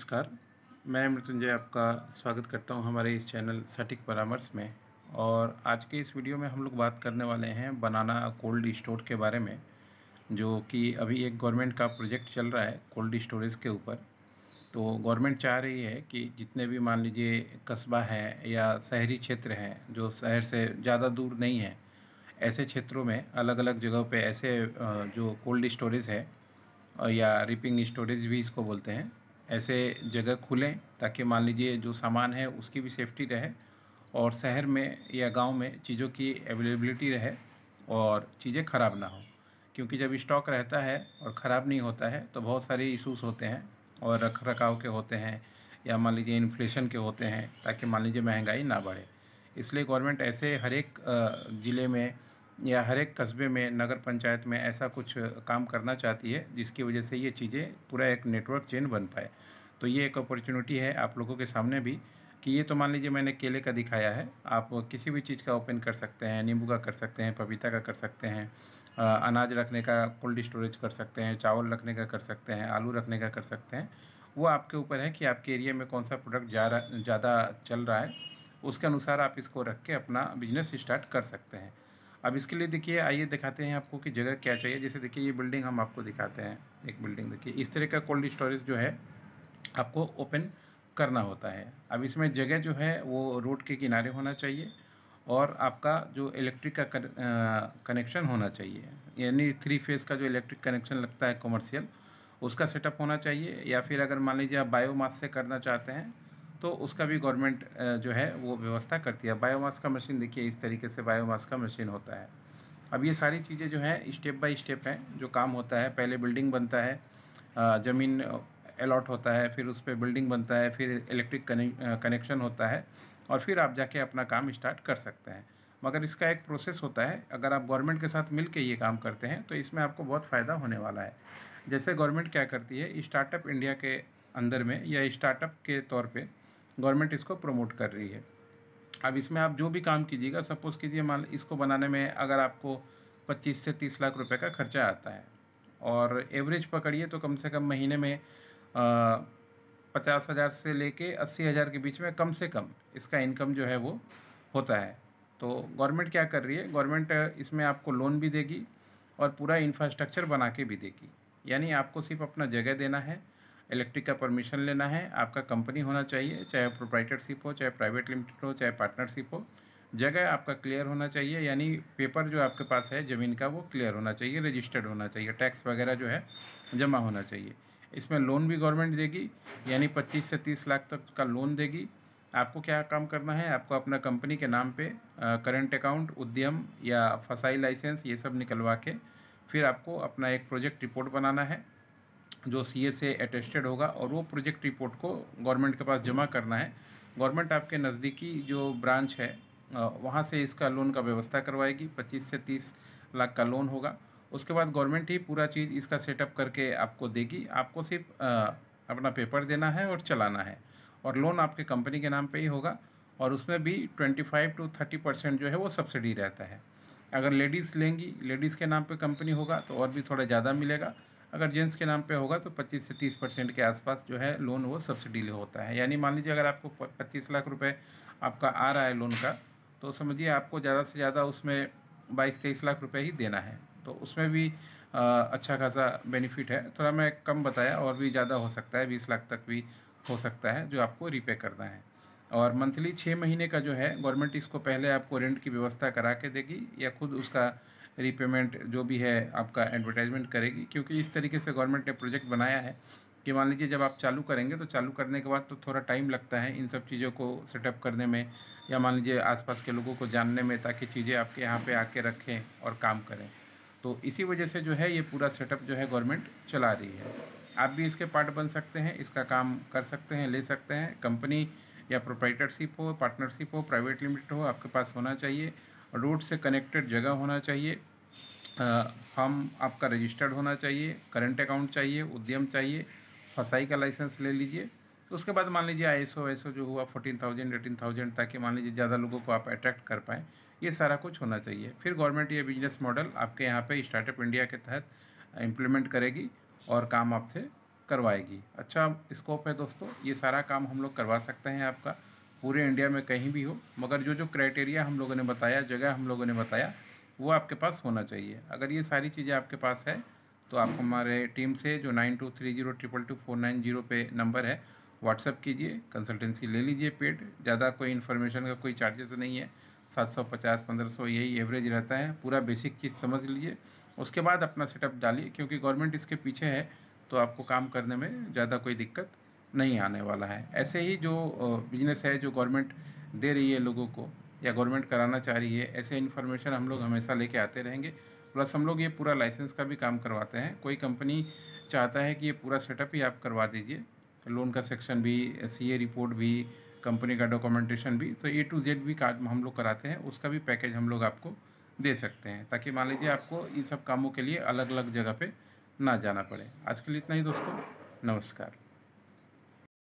नमस्कार मैं मृत्युंजय आपका स्वागत करता हूं हमारे इस चैनल सटीक परामर्श में और आज के इस वीडियो में हम लोग बात करने वाले हैं बनाना कोल्ड स्टोर के बारे में जो कि अभी एक गवर्नमेंट का प्रोजेक्ट चल रहा है कोल्ड स्टोरेज के ऊपर तो गवर्नमेंट चाह रही है कि जितने भी मान लीजिए कस्बा हैं या शहरी क्षेत्र हैं जो शहर से ज़्यादा दूर नहीं है ऐसे क्षेत्रों में अलग अलग जगह पर ऐसे जो कोल्ड स्टोरेज है या रिपिंग स्टोरेज भी इसको बोलते हैं ऐसे जगह खुलें ताकि मान लीजिए जो सामान है उसकी भी सेफ्टी रहे और शहर में या गांव में चीज़ों की अवेलेबिलिटी रहे और चीज़ें ख़राब ना हो क्योंकि जब स्टॉक रहता है और ख़राब नहीं होता है तो बहुत सारे इशूज़ होते हैं और रख रखाव के होते हैं या मान लीजिए इन्फ्लेशन के होते हैं ताकि मान लीजिए महंगाई ना बढ़े इसलिए गवर्नमेंट ऐसे हर एक ज़िले में या हर एक कस्बे में नगर पंचायत में ऐसा कुछ काम करना चाहती है जिसकी वजह से ये चीज़ें पूरा एक नेटवर्क चेन बन पाए तो ये एक अपॉर्चुनिटी है आप लोगों के सामने भी कि ये तो मान लीजिए मैंने केले का दिखाया है आप किसी भी चीज़ का ओपन कर सकते हैं नींबू का कर सकते हैं पपीता का कर सकते हैं अनाज रखने का कोल्ड स्टोरेज कर सकते हैं चावल रखने का कर सकते हैं आलू रखने का कर सकते हैं वो आपके ऊपर है कि आपके एरिया में कौन सा प्रोडक्ट जा रहा ज़्यादा चल रहा है उसके अनुसार आप इसको रख के अपना बिजनेस स्टार्ट कर सकते हैं अब इसके लिए देखिए आइए दिखाते हैं आपको कि जगह क्या चाहिए जैसे देखिए ये बिल्डिंग हम आपको दिखाते हैं एक बिल्डिंग देखिए इस तरह का कोल्ड स्टोरेज जो है आपको ओपन करना होता है अब इसमें जगह जो है वो रोड के किनारे होना चाहिए और आपका जो इलेक्ट्रिक का कनेक्शन होना चाहिए यानी थ्री फेज़ का जो इलेक्ट्रिक कनेक्शन लगता है कॉमर्शियल उसका सेटअप होना चाहिए या फिर अगर मान लीजिए आप बायोमास से करना चाहते हैं तो उसका भी गवर्नमेंट जो है वो व्यवस्था करती है बायोमास का मशीन देखिए इस तरीके से बायोमास का मशीन होता है अब ये सारी चीज़ें जो हैं स्टेप बाय स्टेप हैं जो काम होता है पहले बिल्डिंग बनता है ज़मीन अलॉट होता है फिर उस पर बिल्डिंग बनता है फिर इलेक्ट्रिक कनेक्शन होता है और फिर आप जाके अपना काम स्टार्ट कर सकते हैं मगर इसका एक प्रोसेस होता है अगर आप गवर्नमेंट के साथ मिल के ये काम करते हैं तो इसमें आपको बहुत फ़ायदा होने वाला है जैसे गवर्नमेंट क्या करती है स्टार्टअप इंडिया के अंदर में या स्टार्टअप के तौर पर गवर्नमेंट इसको प्रमोट कर रही है अब इसमें आप जो भी काम कीजिएगा सपोज़ कीजिए मान इसको बनाने में अगर आपको 25 से 30 लाख रुपए का खर्चा आता है और एवरेज पकड़िए तो कम से कम महीने में पचास हज़ार से लेके अस्सी हज़ार के बीच में कम से कम इसका इनकम जो है वो होता है तो गवर्नमेंट क्या कर रही है गवर्नमेंट इसमें आपको लोन भी देगी और पूरा इंफ्रास्ट्रक्चर बना के भी देगी यानी आपको सिर्फ अपना जगह देना है इलेक्ट्रिक का परमिशन लेना है आपका कंपनी होना चाहिए चाहे प्रोप्राइटरशिप हो चाहे प्राइवेट लिमिटेड हो चाहे पार्टनरशिप हो जगह आपका क्लियर होना चाहिए यानी पेपर जो आपके पास है ज़मीन का वो क्लियर होना चाहिए रजिस्टर्ड होना चाहिए टैक्स वगैरह जो है जमा होना चाहिए इसमें लोन भी गवर्नमेंट देगी यानी 25 से 30 लाख तक का लोन देगी आपको क्या काम करना है आपको अपना कंपनी के नाम पे करंट अकाउंट उद्यम या फसाई लाइसेंस ये सब निकलवा के फिर आपको अपना एक प्रोजेक्ट रिपोर्ट बनाना है जो सी से अटेस्टेड होगा और वो प्रोजेक्ट रिपोर्ट को गवर्नमेंट के पास जमा करना है गवर्नमेंट आपके नज़दीकी जो ब्रांच है वहाँ से इसका लोन का व्यवस्था करवाएगी पच्चीस से तीस लाख का लोन होगा उसके बाद गवर्नमेंट ही पूरा चीज़ इसका सेटअप करके आपको देगी आपको सिर्फ अपना पेपर देना है और चलाना है और लोन आपके कंपनी के नाम पे ही होगा और उसमें भी twenty five to thirty percent जो है वो सब्सिडी रहता है अगर लेडीज़ लेंगी लेडीज़ के नाम पे कंपनी होगा तो और भी थोड़ा ज़्यादा मिलेगा अगर जेंट्स के नाम पे होगा तो 25 से 30 परसेंट के आसपास जो है लोन वो सब्सिडी ले होता है यानी मान लीजिए अगर आपको 25 लाख रुपए आपका आ रहा है लोन का तो समझिए आपको ज़्यादा से ज़्यादा उसमें बाईस तेईस लाख रुपये ही देना है तो उसमें भी आ, अच्छा खासा बेनिफिट है थोड़ा मैं कम बताया और भी ज़्यादा हो सकता है बीस लाख तक भी हो सकता है जो आपको रिपे करना है और मंथली छः महीने का जो है गवर्नमेंट इसको पहले आपको रेंट की व्यवस्था करा के देगी या खुद उसका रीपेमेंट जो भी है आपका एडवर्टाइजमेंट करेगी क्योंकि इस तरीके से गवर्नमेंट ने प्रोजेक्ट बनाया है कि मान लीजिए जब आप चालू करेंगे तो चालू करने के बाद तो थोड़ा टाइम लगता है इन सब चीज़ों को सेटअप करने में या मान लीजिए आसपास के लोगों को जानने में ताकि चीज़ें आपके यहाँ पे आके रखें और काम करें तो इसी वजह से जो है ये पूरा सेटअप जो है गवर्नमेंट चला रही है आप भी इसके पार्ट बन सकते हैं इसका काम कर सकते हैं ले सकते हैं कंपनी या प्रोप्राइटरशिप हो पार्टनरशिप हो प्राइवेट लिमिटेड हो आपके पास होना चाहिए रोड से कनेक्टेड जगह होना चाहिए फॉर्म आपका रजिस्टर्ड होना चाहिए करंट अकाउंट चाहिए उद्यम चाहिए फसाई का लाइसेंस ले लीजिए तो उसके बाद मान लीजिए आई एस ओ जो हुआ फोर्टीन थाउजेंड एटीन थाउजेंड ताकि मान लीजिए ज़्यादा लोगों को आप अट्रैक्ट कर पाएँ ये सारा कुछ होना चाहिए फिर गवर्नमेंट ये बिजनेस मॉडल आपके यहाँ पे स्टार्टअप इंडिया के तहत इम्प्लीमेंट करेगी और काम आपसे करवाएगी अच्छा स्कोप है दोस्तों ये सारा काम हम लोग करवा सकते हैं आपका पूरे इंडिया में कहीं भी हो मगर जो जो क्राइटेरिया हम लोगों ने बताया जगह हम लोगों ने बताया वो आपके पास होना चाहिए अगर ये सारी चीज़ें आपके पास है तो आप हमारे टीम से जो nine two three zero triple two four nine zero पे नंबर है व्हाट्सअप कीजिए कंसल्टेंसी ले लीजिए पेड ज़्यादा कोई इन्फॉर्मेशन का कोई चार्जेस नहीं है सात सौ पचास पंद्रह सौ यही एवरेज रहता है पूरा बेसिक चीज़ समझ लीजिए उसके बाद अपना सेटअप डालिए क्योंकि गवर्नमेंट इसके पीछे है तो आपको काम करने में ज़्यादा कोई दिक्कत नहीं आने वाला है ऐसे ही जो बिजनेस है जो गवर्नमेंट दे रही है लोगों को या गवर्नमेंट कराना चाह रही है ऐसे इन्फॉर्मेशन हम लोग हमेशा लेके आते रहेंगे प्लस हम लोग ये पूरा लाइसेंस का भी काम करवाते हैं कोई कंपनी चाहता है कि ये पूरा सेटअप ही आप करवा दीजिए लोन का सेक्शन भी सी रिपोर्ट भी कंपनी का डॉक्यूमेंटेशन भी तो ए टू जेड भी काम हम लोग कराते हैं उसका भी पैकेज हम लोग आपको दे सकते हैं ताकि मान लीजिए आपको इन सब कामों के लिए अलग अलग जगह पे ना जाना पड़े आज के लिए इतना ही दोस्तों नमस्कार